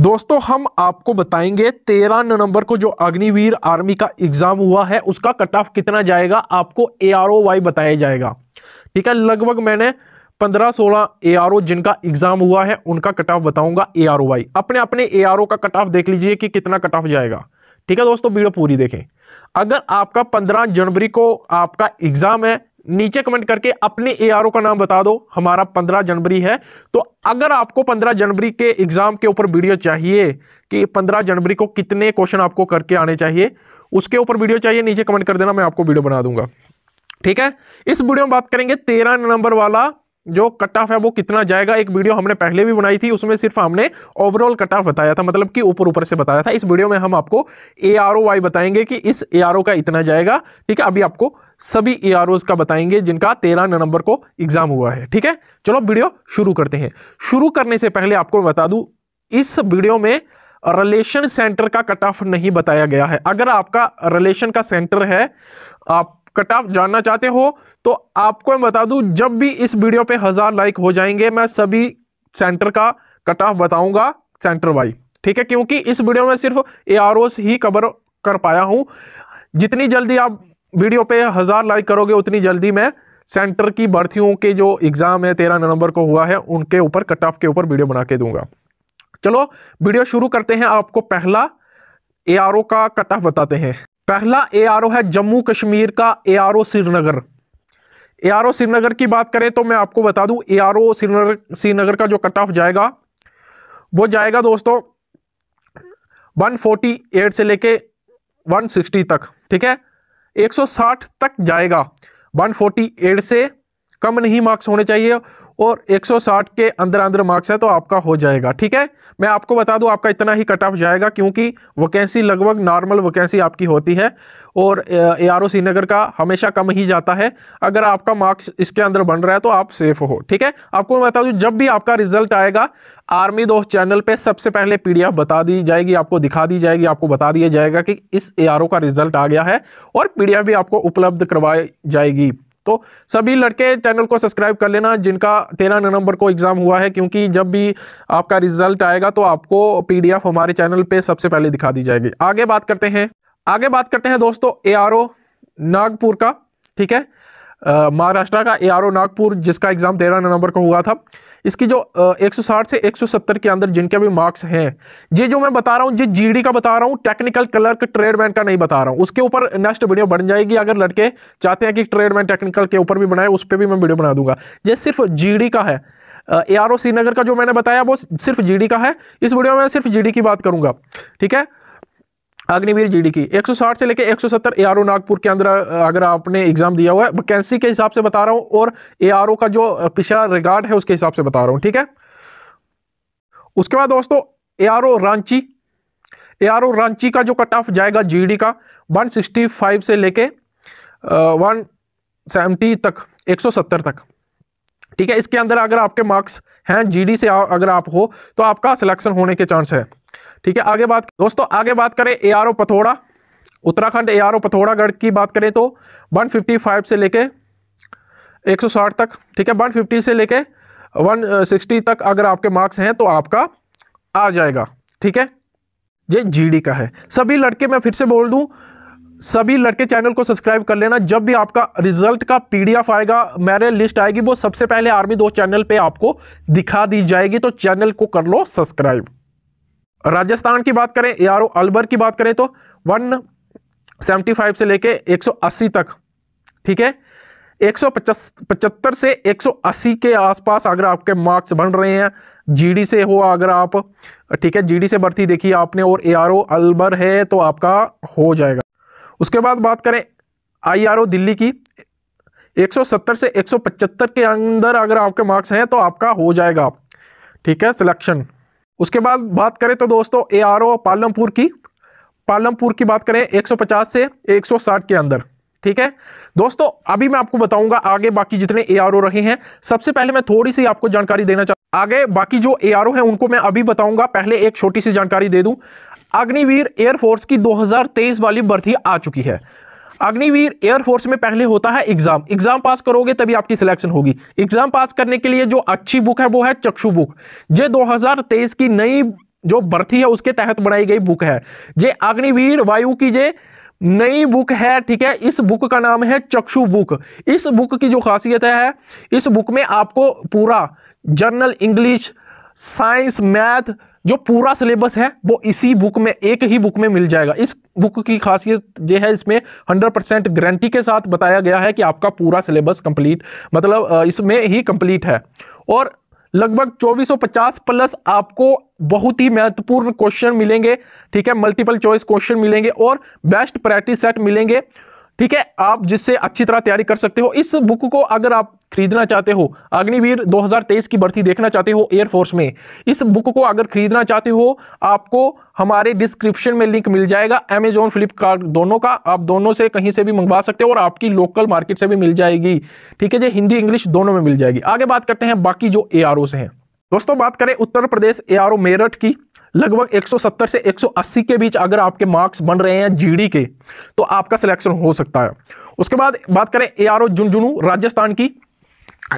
दोस्तों हम आपको बताएंगे तेरह नवंबर को जो अग्निवीर आर्मी का एग्जाम हुआ है उसका कट ऑफ कितना जाएगा आपको ए आर ओ वाई बताया जाएगा ठीक है लगभग मैंने पंद्रह सोलह ए आर ओ जिनका एग्जाम हुआ है उनका कट ऑफ बताऊंगा ए आर ओ वाई अपने अपने ए आर ओ का कट ऑफ देख लीजिए कि कितना कट ऑफ जाएगा ठीक है दोस्तों वीडियो पूरी देखें अगर आपका पंद्रह जनवरी को आपका एग्जाम है नीचे कमेंट करके अपने एआरओ का नाम बता दो हमारा 15 जनवरी है तो अगर आपको 15 जनवरी के एग्जाम के ऊपर वीडियो चाहिए कि 15 जनवरी को कितने क्वेश्चन आपको करके आने चाहिए उसके ऊपर वीडियो चाहिए नीचे कमेंट कर देना मैं आपको वीडियो बना दूंगा ठीक है इस वीडियो में बात करेंगे तेरह नंबर वाला जो कट ऑफ है वो कितना जाएगा एक वीडियो हमने पहले भी बनाई थी उसमें सिर्फ हमने ओवरऑल कट ऑफ बताया था मतलब कि ऊपर ऊपर से बताया था इस वीडियो में हम आपको ए आर ओ वाई बताएंगे कि इस ए आर ओ का इतना जाएगा ठीक है अभी आपको सभी ए आर ओज का बताएंगे जिनका तेरह नवंबर को एग्जाम हुआ है ठीक है चलो वीडियो शुरू करते हैं शुरू करने से पहले आपको बता दू इस वीडियो में रिलेशन सेंटर का कट ऑफ नहीं बताया गया है अगर आपका रिलेशन का सेंटर है आप कट ऑफ जानना चाहते हो तो आपको मैं बता दूं जब भी इस वीडियो पे हज़ार लाइक हो जाएंगे मैं सभी सेंटर का कट ऑफ बताऊंगा सेंटर वाई ठीक है क्योंकि इस वीडियो में सिर्फ ए ही कवर कर पाया हूं जितनी जल्दी आप वीडियो पे हज़ार लाइक करोगे उतनी जल्दी मैं सेंटर की भर्तियों के जो एग्ज़ाम है तेरह नवंबर को हुआ है उनके ऊपर कट ऑफ के ऊपर वीडियो बना के दूंगा चलो वीडियो शुरू करते हैं आपको पहला ए का कट ऑफ बताते हैं पहला ए है जम्मू कश्मीर का ए श्रीनगर ए श्रीनगर की बात करें तो मैं आपको बता दूं ए श्रीनगर श्रीनगर का जो कट ऑफ जाएगा वो जाएगा दोस्तों 148 से लेके 160 तक ठीक है 160 तक जाएगा 148 से कम नहीं मार्क्स होने चाहिए और 160 के अंदर अंदर मार्क्स है तो आपका हो जाएगा ठीक है मैं आपको बता दूं आपका इतना ही कट ऑफ जाएगा क्योंकि वैकेंसी लगभग नॉर्मल वैकेंसी आपकी होती है और ए आर ओ श्रीनगर का हमेशा कम ही जाता है अगर आपका मार्क्स इसके अंदर बन रहा है तो आप सेफ हो ठीक है आपको मैं बता दूं जब भी आपका रिजल्ट आएगा आर्मी दोस्त चैनल पर सबसे पहले पी बता दी जाएगी आपको दिखा दी जाएगी आपको बता दिया जाएगा कि इस ए का रिजल्ट आ गया है और पी भी आपको उपलब्ध करवाई जाएगी तो सभी लड़के चैनल को सब्सक्राइब कर लेना जिनका तेरह नवंबर को एग्ज़ाम हुआ है क्योंकि जब भी आपका रिजल्ट आएगा तो आपको पीडीएफ हमारे चैनल पे सबसे पहले दिखा दी जाएगी आगे बात करते हैं आगे बात करते हैं दोस्तों ए नागपुर का ठीक है महाराष्ट्र का ए नागपुर जिसका एग्ज़ाम तेरह नवंबर को हुआ था इसकी जो एक 160 से 170 के अंदर जिनके भी मार्क्स हैं ये जो मैं बता रहा हूँ ये जीडी का बता रहा हूँ टेक्निकल क्लर्क ट्रेडमैन का नहीं बता रहा हूँ उसके ऊपर नेक्स्ट वीडियो बन जाएगी अगर लड़के चाहते हैं कि ट्रेडमैन टेक्निकल के ऊपर भी बनाए उस पर भी मैं वीडियो बना दूंगा ये सिर्फ जी का है ए आर ओ श्रीनगर का जो मैंने बताया वो सिर्फ डी का है इस वीडियो में सिर्फ डी की बात करूंगा ठीक है अग्निवीर जीडी की 160 से लेकर 170 ओ नागपुर के अंदर अगर आपने एग्जाम दिया हुआ है वैकेंसी के हिसाब से बता रहा हूँ और ओ का जो पिछड़ा रिगार्ड है उसके हिसाब से बता रहा हूँ ठीक है उसके बाद दोस्तों ओ रांची ओ रांची का जो कट ऑफ जाएगा डी का फाइव से लेके वन सेवेंटी तक सत्तर तक ठीक है इसके अंदर अगर आपके मार्क्स हैं जीडी से अगर आप हो तो आपका सिलेक्शन होने के चांस है ठीक है आगे बात दोस्तों आगे बात करें ए आर ओ पथौड़ा Uttarakhand A R O Pithoragarh की बात करें तो 155 से लेके 160 तक ठीक है 150 से लेके 160 तक अगर आपके मार्क्स हैं तो आपका आ जाएगा ठीक है ये जीडी का है सभी लड़के मैं फिर से बोल दूं सभी लड़के चैनल को सब्सक्राइब कर लेना जब भी आपका रिजल्ट का पीडीएफ आएगा मेरे लिस्ट आएगी वो सबसे पहले आर्मी दो चैनल पे आपको दिखा दी जाएगी तो चैनल को कर लो सब्सक्राइब राजस्थान की बात करें यारो अलवर की बात करें तो 175 से लेके 180 तक ठीक है एक पचहत्तर से 180 के आसपास अगर आपके मार्क्स बन रहे हैं जीडी से हो अगर आप ठीक है जीडी से भर्ती देखिए आपने और एआरओ अलबर है तो आपका हो जाएगा उसके बाद बात करें आईआरओ दिल्ली की 170 से 175 के अंदर अगर आपके मार्क्स हैं तो आपका हो जाएगा ठीक है सिलेक्शन उसके बाद बात करें तो दोस्तों ए आर ओ पालमपुर की पालमपुर की बात करें 150 से 160 के अंदर ठीक है दोस्तों अभी मैं आपको बताऊंगा आगे बाकी जितने ए आर ओ रहे हैं सबसे पहले मैं थोड़ी सी आपको जानकारी देना चाहता आगे बाकी जो ए आर ओ हैं उनको मैं अभी बताऊंगा पहले एक छोटी सी जानकारी दे दूं अग्निवीर एयरफोर्स की 2023 वाली भर्ती आ चुकी है अग्निवीर एयरफोर्स में पहले होता है एग्जाम एग्जाम पास करोगे तभी आपकी सिलेक्शन होगी एग्जाम पास करने के लिए जो अच्छी बुक है वो है चक्षु बुक जो 2023 की नई जो भर्ती है उसके तहत बनाई गई बुक है जे अग्निवीर वायु की जे नई बुक है ठीक है इस बुक का नाम है चक्षु बुक इस बुक की जो खासियत है इस बुक में आपको पूरा जर्नल इंग्लिश साइंस मैथ जो पूरा सिलेबस है वो इसी बुक में एक ही बुक में मिल जाएगा इस बुक की खासियत ये है इसमें 100 परसेंट गारंटी के साथ बताया गया है कि आपका पूरा सिलेबस कंप्लीट मतलब इसमें ही कंप्लीट है और लगभग 2450 प्लस आपको बहुत ही महत्वपूर्ण क्वेश्चन मिलेंगे ठीक है मल्टीपल चॉइस क्वेश्चन मिलेंगे और बेस्ट प्रैक्टिस सेट मिलेंगे ठीक है आप जिससे अच्छी तरह तैयारी कर सकते हो इस बुक को अगर आप खरीदना चाहते हो अग्निवीर 2023 की भर्ती देखना चाहते हो एयरफोर्स में इस बुक को अगर खरीदना चाहते हो आपको हमारे डिस्क्रिप्शन में लिंक मिल जाएगा अमेजोन फ्लिपकार्ट दोनों का आप दोनों से कहीं से भी मंगवा सकते हो और आपकी लोकल मार्केट से भी मिल जाएगी ठीक है जी हिंदी इंग्लिश दोनों में मिल जाएगी आगे बात करते हैं बाकी जो ए से हैं दोस्तों बात करें उत्तर प्रदेश ए मेरठ की लगभग 170 से 180 के बीच अगर आपके मार्क्स बन रहे हैं जीडी के तो आपका सिलेक्शन हो सकता है उसके बाद बात करें A R O Jhunjhunu Rajasthan की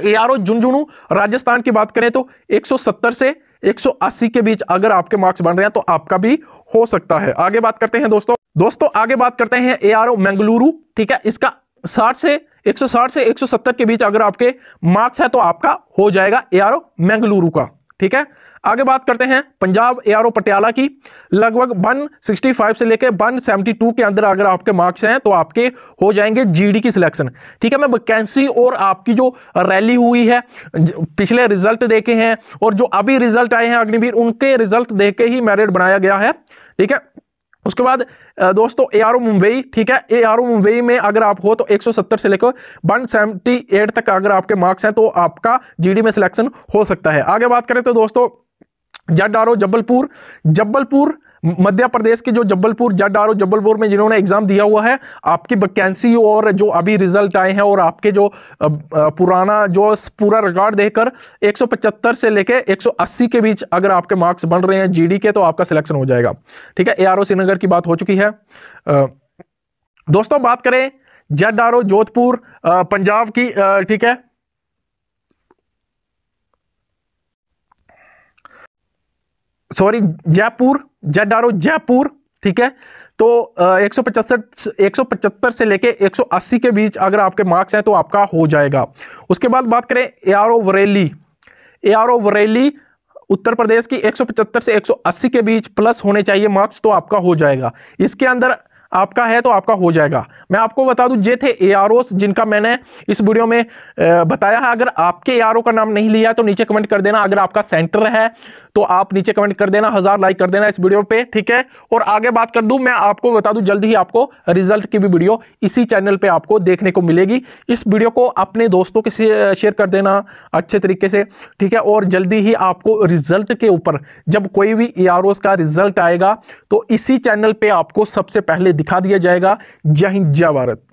A R O Jhunjhunu Rajasthan की बात करें तो 170 से 180 के बीच अगर आपके मार्क्स बन रहे हैं तो आपका भी हो सकता है आगे बात करते हैं दोस्तों दोस्तों आगे बात करते हैं ए आर ओ मैंगलुरु ठीक है इसका साठ से 160 से 170 के बीच अगर आपके मार्क्स है तो आपका हो जाएगा ए आर ओ मैंगलुरु का ठीक है आगे बात करते हैं पंजाब एआरओ पटियाला की लगभग 165 से लेकर 172 के अंदर अगर आपके मार्क्स हैं तो आपके हो जाएंगे जीडी की सिलेक्शन ठीक है मैं वैकेंसी और आपकी जो रैली हुई है पिछले रिजल्ट देखे हैं और जो अभी रिजल्ट आए हैं अग्निवीर उनके रिजल्ट देख के ही मेरिट बनाया गया है ठीक है उसके बाद दोस्तों ए आर ओ मुंबई ठीक है ए आर ओ मुंबई में अगर आप हो तो 170 से लेकर 178 तक अगर आपके मार्क्स हैं तो आपका जीडी में सिलेक्शन हो सकता है आगे बात करें तो दोस्तों जड आर जबलपुर जबलपुर मध्य प्रदेश के जो जबलपुर जड आर जबलपुर में जिन्होंने एग्जाम दिया हुआ है आपकी वैकेंसी और जो अभी रिजल्ट आए हैं और आपके जो पुराना जो पूरा रिकॉर्ड देखकर 175 से लेकर 180 के बीच अगर आपके मार्क्स बन रहे हैं जीडी के तो आपका सिलेक्शन हो जाएगा ठीक है ए आर श्रीनगर की बात हो चुकी है दोस्तों बात करें जड आर जोधपुर पंजाब की ठीक है सॉरी जयपुर जेडारो जयपुर ठीक है तो एक सौ पचहत्तर से लेके 180 के बीच अगर आपके मार्क्स हैं तो आपका हो जाएगा उसके बाद बात करें A R O वरेली A R ओ वरेली उत्तर प्रदेश की 175 से 180 के बीच प्लस होने चाहिए मार्क्स तो आपका हो जाएगा इसके अंदर आपका है तो आपका हो जाएगा मैं आपको बता दूं ये थे ए जिनका मैंने इस वीडियो में बताया है अगर आपके ए का नाम नहीं लिया तो नीचे कमेंट कर देना अगर आपका सेंटर है तो आप नीचे कमेंट कर देना हज़ार लाइक कर देना इस वीडियो पे ठीक है और आगे बात कर दूं मैं आपको बता दूं जल्द ही आपको रिजल्ट की भी वीडियो इसी चैनल पर आपको देखने को मिलेगी इस वीडियो को अपने दोस्तों के शेयर कर देना अच्छे तरीके से ठीक है और जल्दी ही आपको रिजल्ट के ऊपर जब कोई भी ए का रिजल्ट आएगा तो इसी चैनल पर आपको सबसे पहले दिखा दिया जाएगा जय हिंद जय भारत